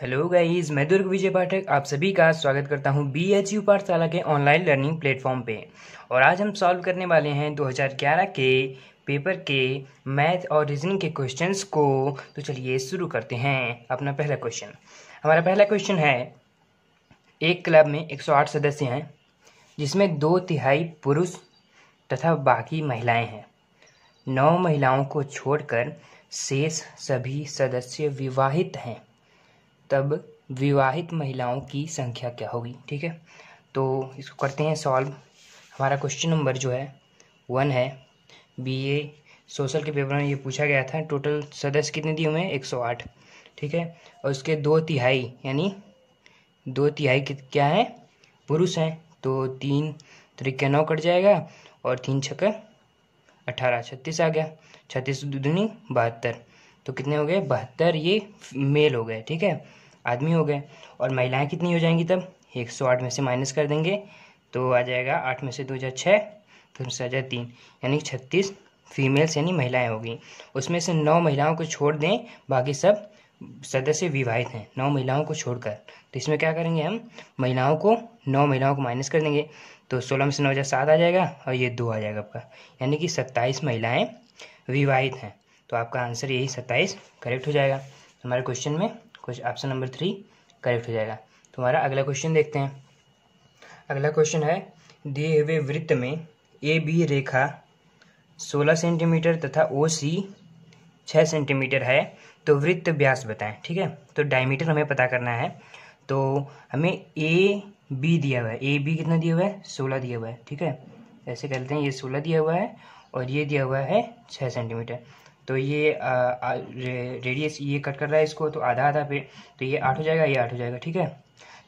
hello guys मैं दुर्ग विजय पाठक आप सभी का स्वागत करता हूं बी एच यू पाठशाला के ऑनलाइन लर्निंग प्लेटफॉर्म पे और आज हम सॉल्व करने वाले हैं 2011 के पेपर के मैथ और रीजनिंग के क्वेश्चंस को तो चलिए शुरू करते हैं अपना पहला क्वेश्चन हमारा पहला क्वेश्चन है एक क्लब में 108 सदस्य हैं जिसमें दो तिहाई पुरुष तथा बाकी महिलाएँ हैं नौ महिलाओं को छोड़कर शेष सभी सदस्य विवाहित हैं तब विवाहित महिलाओं की संख्या क्या होगी ठीक है तो इसको करते हैं सॉल्व हमारा क्वेश्चन नंबर जो है वन है बीए सोशल के पेपर में ये पूछा गया था टोटल सदस्य कितने दिए हुए हैं एक सौ आठ ठीक है और उसके दो तिहाई यानी दो तिहाई क्या है पुरुष हैं तो तीन तरीके नौ कट जाएगा और तीन छक अठारह छत्तीस आ गया छत्तीस दुनी बहत्तर तो कितने हो गए बहत्तर ये मेल हो गए ठीक है आदमी हो गए और महिलाएं कितनी हो जाएंगी तब एक सौ आठ में से माइनस कर देंगे तो आ जाएगा आठ में से दो हज़ार छः तो से आ जाए तीन यानी छत्तीस फीमेल्स यानी महिलाएं होगी उसमें से नौ महिलाओं को छोड़ दें बाकी सब सदस्य विवाहित हैं नौ महिलाओं को छोड़कर तो इसमें क्या करेंगे हम महिलाओं को नौ महिलाओं को माइनस कर देंगे तो सोलह में से नौ हज़ार सात आ जाएगा और ये दो आ जाएगा आपका यानी कि सत्ताईस महिलाएं विवाहित हैं तो आपका आंसर यही सत्ताईस करेक्ट हो जाएगा हमारे क्वेश्चन में question option number three correct हो जाएगा तुम्हारा अगला क्वेश्चन देखते हैं अगला क्वेश्चन है दिए हुए वृत्त में ए बी रेखा 16 सेंटीमीटर तथा ओ सी छः सेंटीमीटर है तो वृत्त व्यास बताएं ठीक है तो डायमीटर हमें पता करना है तो हमें ए बी दिया हुआ है ए बी कितना दिया हुआ है सोलह दिया हुआ है ठीक है ऐसे करते हैं ये सोलह दिया हुआ है और ये दिया हुआ है छः सेंटीमीटर तो ये रेडियस ये कट कर रहा है इसको तो आधा आधा पे तो ये आठ हो जाएगा ये आठ हो जाएगा ठीक है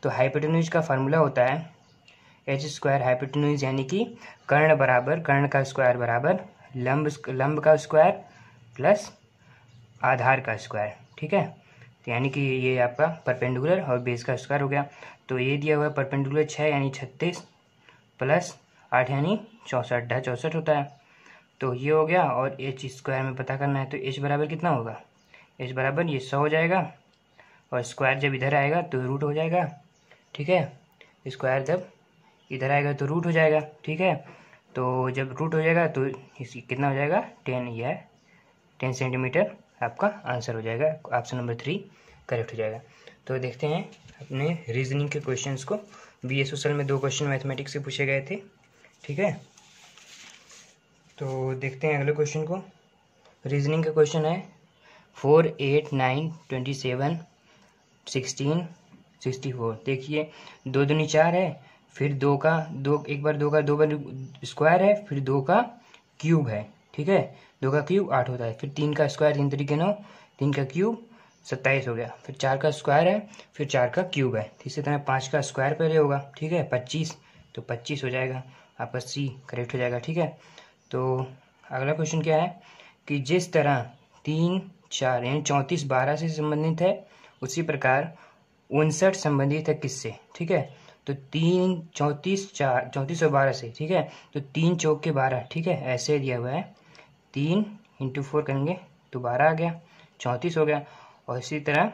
तो हाइपोटेन्यूज का फार्मूला होता है एच स्क्वायर हाइपोटेन्यूज यानी कि कर्ण बराबर कर्ण का स्क्वायर बराबर लंब लंब का स्क्वायर प्लस आधार का स्क्वायर ठीक है तो यानी कि ये आपका परपेंडिकुलर और बेस का स्क्वायर हो गया तो ये दिया हुआ है परपेंडिकुलर छः यानी छत्तीस प्लस आठ यानी चौंसठ ढा चौंसठ होता है तो ये हो गया और एच स्क्वायर में पता करना है तो एच बराबर कितना होगा एच बराबर ये सौ हो जाएगा और स्क्वायर जब इधर आएगा तो रूट हो जाएगा ठीक है स्क्वायर जब इधर आएगा तो रूट हो जाएगा ठीक है तो जब रूट हो जाएगा तो इसकी कितना हो जाएगा टेन या टेन सेंटीमीटर आपका आंसर हो जाएगा ऑप्शन नंबर थ्री करेक्ट हो जाएगा तो देखते हैं अपने रीजनिंग के क्वेश्चंस को बी एस में दो क्वेश्चन मैथमेटिक्स से पूछे गए थे ठीक है तो देखते हैं अगले क्वेश्चन को रीजनिंग का क्वेश्चन है four eight nine twenty seven sixteen sixty four देखिए दो दूनी चार है फिर दो का दो एक बार दो का दो बार स्क्वायर है फिर दो का क्यूब है ठीक है दो का क्यूब आठ होता है फिर तीन का स्क्वायर तीन तरीके नौ तीन का क्यूब सत्ताईस हो गया फिर चार का स्क्वायर है फिर चार का क्यूब है तो इसी तरह पाँच का स्क्वायर पहले होगा ठीक है पच्चीस तो पच्चीस हो जाएगा आपका सी करेक्ट हो जाएगा ठीक है तो अगला क्वेश्चन क्या है कि जिस तरह तीन चार यानी चौंतीस बारह से संबंधित है उसी प्रकार उनसठ संबंधित है किससे ठीक है तो तीन चौंतीस चार चौंतीस और बारह से ठीक है तो तीन चौक के बारह ठीक है ऐसे दिया हुआ है तीन इंटू फोर करेंगे तो बारह आ गया चौंतीस हो गया और इसी तरह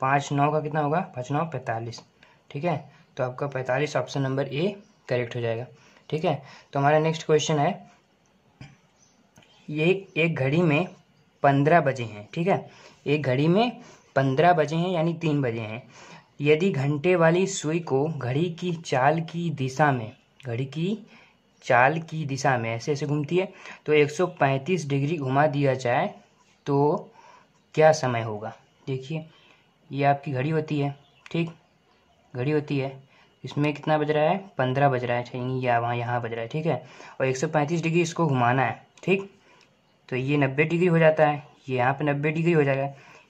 पाँच नौ का कितना होगा पाँच नौ पैंतालीस ठीक है तो आपका पैंतालीस ऑप्शन नंबर ए करेक्ट हो जाएगा ठीक है तो हमारा नेक्स्ट क्वेश्चन है ये एक घड़ी में पंद्रह बजे हैं ठीक है एक घड़ी में पंद्रह बजे हैं यानी तीन बजे हैं यदि घंटे वाली सुई को घड़ी की चाल की दिशा में घड़ी की चाल की दिशा में ऐसे ऐसे घूमती है तो 135 डिग्री घुमा दिया जाए तो क्या समय होगा देखिए ये आपकी घड़ी होती है ठीक घड़ी होती है इसमें कितना बज रहा है पंद्रह बज रहा है यानी या वहाँ यहाँ बज रहा है ठीक है और 135 डिग्री इसको घुमाना है ठीक तो ये नब्बे डिग्री हो जाता है ये यहाँ पे नब्बे डिग्री हो जाएगा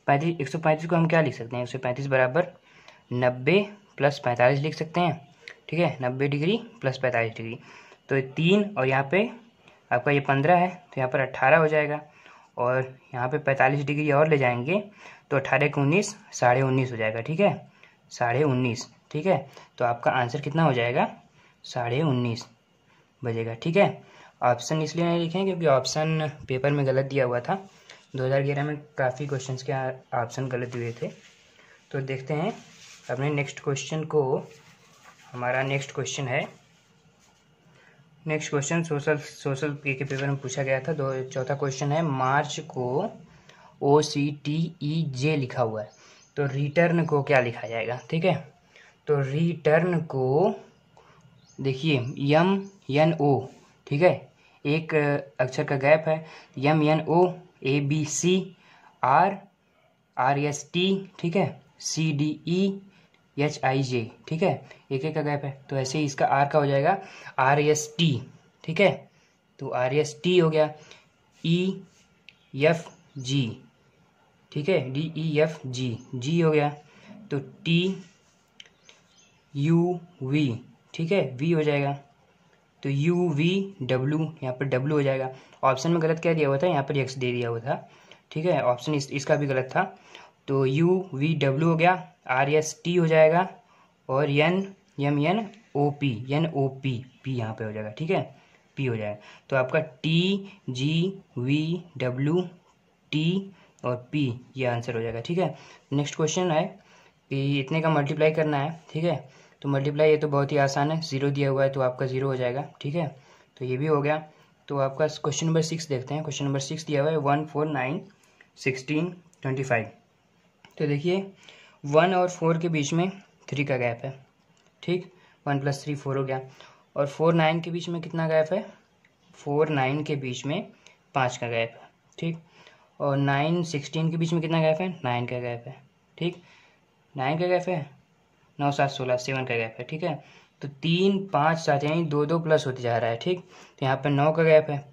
पैंतीस एक सौ पैंतीस को हम क्या लिख सकते हैं एक सौ पैंतीस बराबर नब्बे प्लस पैंतालीस लिख सकते हैं ठीक है नब्बे डिग्री प्लस पैंतालीस डिग्री तो तीन और यहाँ पे आपका ये पंद्रह है तो यहाँ पर अट्ठारह हो जाएगा और यहाँ पे पैंतालीस डिग्री और ले जाएंगे तो अट्ठारह के उन्नीस साढ़े उन्नीस हो जाएगा ठीक है साढ़े उन्नीस ठीक है तो आपका आंसर कितना हो जाएगा साढ़े उन्नीस बजेगा ठीक है ऑप्शन इसलिए नहीं लिखे क्योंकि ऑप्शन पेपर में गलत दिया हुआ था 2011 में काफ़ी क्वेश्चन के ऑप्शन गलत हुए थे तो देखते हैं अपने नेक्स्ट क्वेश्चन को हमारा नेक्स्ट क्वेश्चन है नेक्स्ट क्वेश्चन सोशल सोशल के, के पेपर में पूछा गया था दो चौथा क्वेश्चन है मार्च को ओ सी टी ई जे लिखा हुआ है तो रिटर्न को क्या लिखा जाएगा ठीक है तो रिटर्न को देखिए यम एन ओ ठीक है एक अक्षर का गैप है M N O A B C R R S T ठीक है C D E H I जे ठीक है एक एक का गैप है तो ऐसे ही इसका आर का हो जाएगा आर एस टी ठीक है तो आर एस टी हो गया ई एफ जी ठीक है डी ई एफ जी जी हो गया तो टी यू वी ठीक है वी हो जाएगा तो यू वी डब्ल्यू यहाँ पर डब्ल्यू हो जाएगा ऑप्शन में गलत क्या दिया हुआ था यहाँ पर एक्स दे दिया हुआ था ठीक है ऑप्शन इस, इसका भी गलत था तो यू वी डब्ल्यू हो गया आर एस टी हो जाएगा और N M N O P N O P P यहाँ पे हो जाएगा ठीक है पी हो जाएगा तो आपका T G V W T और पी ये आंसर हो जाएगा ठीक है नेक्स्ट क्वेश्चन है कि इतने का मल्टीप्लाई करना है ठीक है तो मल्टीप्लाई ये तो बहुत ही आसान है ज़ीरो दिया हुआ है तो आपका ज़ीरो हो जाएगा ठीक है तो ये भी हो गया तो आपका क्वेश्चन नंबर सिक्स देखते हैं क्वेश्चन नंबर सिक्स दिया हुआ है one four nine sixteen twenty five तो देखिए वन और फोर के बीच में थ्री का गैप है ठीक वन प्लस थ्री फोर हो गया और फोर नाइन के बीच में कितना गैप है फोर नाइन के बीच में पाँच का गैप है ठीक और नाइन सिक्सटीन के बीच में कितना गैप है नाइन का गैप है ठीक नाइन का गैप है नौ सात सोलह सेवन का गैप है ठीक है तो तीन पाँच सात यानी दो दो प्लस होते जा रहा है ठीक तो यहाँ पर नौ का गैप है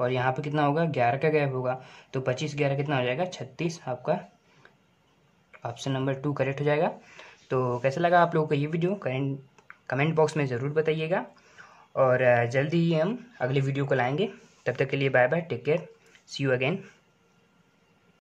और यहाँ पर कितना होगा ग्यारह का गैप होगा तो पच्चीस ग्यारह कितना हो जाएगा छत्तीस आपका ऑप्शन नंबर टू करेक्ट हो जाएगा तो कैसा लगा आप लोगों को ये वीडियो करेंट कमेंट बॉक्स में ज़रूर बताइएगा और जल्दी ही हम अगले वीडियो को लाएंगे तब तक के लिए bye bye take care see you again